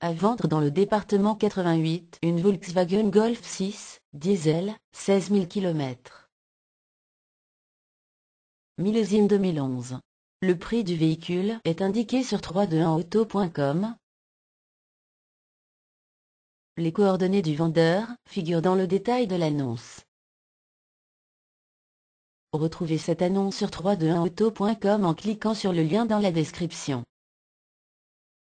À vendre dans le département 88 une Volkswagen Golf 6, diesel, 16 000 km. Millésime 2011. Le prix du véhicule est indiqué sur 321auto.com. Les coordonnées du vendeur figurent dans le détail de l'annonce. Retrouvez cette annonce sur 321auto.com en cliquant sur le lien dans la description.